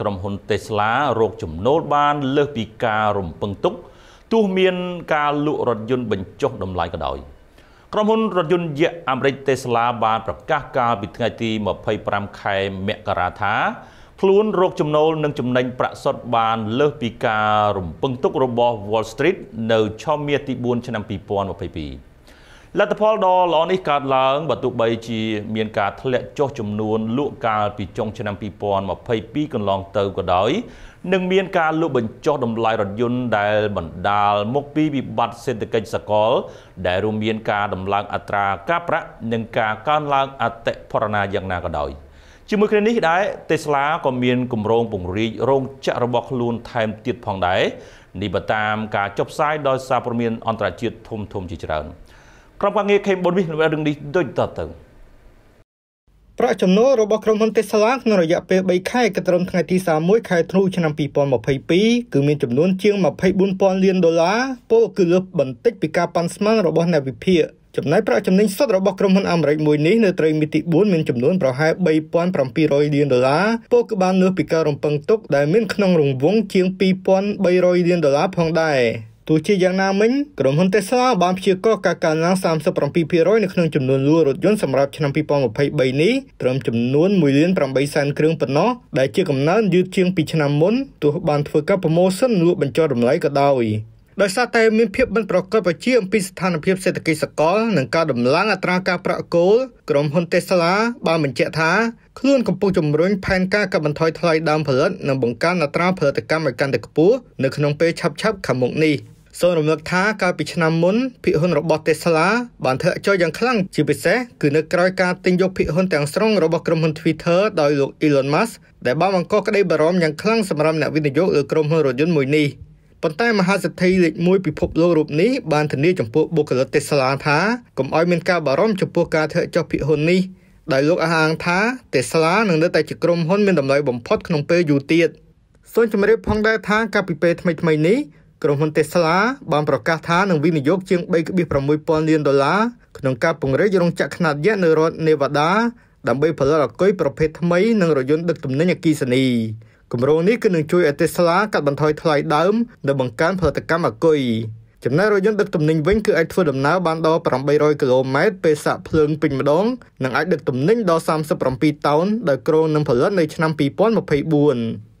ក្រុមហ៊ុន Tesla រកចំណូលបានលើសពីការរំពឹងទុក ទោះមានការលក់រថយន្តបញ្ចុះតម្លៃក៏ដោយ ក្រុមហ៊ុនរថយន្តយក្សអាមេរិក Tesla បានប្រកាសកាលពីថ្ងៃទី25ខែមករាថាខ្លួនរកចំណូលនិងចំណេញប្រាក់សុទ្ធបានលើសពីការរំពឹងទុករបស់ Wall Street នៅឆមាសទី4ឆ្នាំ2022លទ្ធផលដ៏ល្អនេះកើតឡើងបើទោះបីជាមានការធ្លាក់ចុះចំនួនលក់កាលពីចុងឆ្នាំ2022កន្លងទៅក៏ដោយនឹងមានការលុបបញ្ចុះតម្លៃរថយន្តដែលបណ្ដាលមកពីវិបត្តិសេដ្ឋកិច្ចសកល ដែលរួមមានការដំឡើងអត្រាការប្រាក់និងការកើនឡើងអតិផរណាយ៉ាងណាក៏ដោយជាមួយគ្នានេះដែរ Tesla ក៏មានគម្រោងពង្រីករោងចក្ររបស់ខ្លួនថែមទៀតផងដែរនេះបើតាមការចុះផ្សាយដោយសារព័ត៌មានអន្តរជាតិធំធំជាច្រើន។ក្រុមការងារ K4 វិញរឿងនេះដូចតទៅប្រាក់ចំណូលរបស់ក្រុមហ៊ុន Tesla ក្នុងរយៈពេល3ខែកត្រឹមថ្ងៃទី31ខែធ្នូឆ្នាំ2022គឺមានចំនួនជាង24,000លានដុល្លារពលគឺលើសបន្តិចពីការប៉ាន់ស្មានរបស់អ្នកវិភាគចំណាយប្រាក់ចំណេញសុទ្ធរបស់ក្រុមហ៊ុនអាមេរិកមួយនេះនៅត្រីមីទី4មានចំនួនប្រហែល3700លានដុល្លារពោលគឺបានលើសពីការរំពឹងទុកដែលមានក្នុងរង្វង់ជាង2300លានដុល្លារផងដែរ។ទោះជាយ៉ាងណាមិញក្រុមហ៊ុន Tesla បានព្យាករណ៍ការកើនឡើង37%នៅក្នុងចំនួនលក់រថយន្តសម្រាប់ឆ្នាំ2023នេះត្រឹមចំនួន1លាន8សែនគ្រឿងប៉ុណ្ណោះដែលជាកំណើនយឺតជាងពីឆ្នាំមុនទោះបានធ្វើការប្រម៉ូសិនលក់បញ្ចុះតម្លៃក៏ដោយ ដោយសារតែមានភាពមិនប្រកបប្រជាអំពីស្ថានភាពសេដ្ឋកិច្ចសកល និងការដំឡើងអត្រាការប្រាក់គោលក្រុមហ៊ុន Tesla បានបញ្ជាក់ថាខ្លួនកំពុងជំរុញផែនការកាត់បន្ថយថ្លៃដើមផលិតនិងបង្កើនអត្រាផលិតកម្មឲ្យកាន់តែខ្ពស់នៅក្នុងពេលឆាប់ៗខាងមុខនេះ។សូមរំលឹកថាកាលពីឆ្នាំមុនភាគហ៊ុនរបស់ Tesla បានធ្លាក់ចុះយ៉ាងខ្លាំងជាពិសេសគឺនៅក្រោយការទិញយកភាគហ៊ុនទាំងស្រុងរបស់ក្រុមហ៊ុន Twitter ដោយលោក Elon Musk ដែលបានបង្កក្តីបារម្ភយ៉ាងខ្លាំងសម្រាប់អ្នកវិនិយោគលើក្រុមហ៊ុនរថយន្តមួយនេះប៉ុន្តែមហាសេដ្ឋីលេខ1ពិភពលោករូបនេះបានធានាចំពោះបុគ្គលិក Tesla ថាកុំឲ្យមានការបារម្ភចំពោះការធ្លាក់ចុះភាគហ៊ុននេះដោយលោកអះអាងថា Tesla នឹងនៅតែជាក្រុមហ៊ុនមានតម្លៃបំផុតក្នុងពេលយូរទៀតសូមជម្រាប ផងដែរថាកាលពីពេលថ្មីៗនេះក្រុមហ៊ុន Tesla បានប្រកាសថានឹងវិនិយោគជាង3.6000លានដុល្លារក្នុងការពង្រីករោងចក្រខ្នាតយក្សនៅរដ្ឋ Nevada ដើម្បីផលិតអគុយប្រភេទថ្មីនិងរថយន្តដឹកទំនិញអគ្គិសនីគម្រោងនេះគឺនឹងជួយឲ្យ Tesla កាត់បន្ថយថ្លៃដើមនិងបង្កើនផលិតកម្មអគុយចំណែករថយន្តដឹកទំនិញវិញគឺអាចធ្វើដំណើរបានដល់800គីឡូម៉ែត្រពេលសាកភ្លើងពេញម្ដងនិងអាចដឹកទំនិញដល់37តោនដោយគ្រោងនឹងផលិតនៅឆ្នាំ2024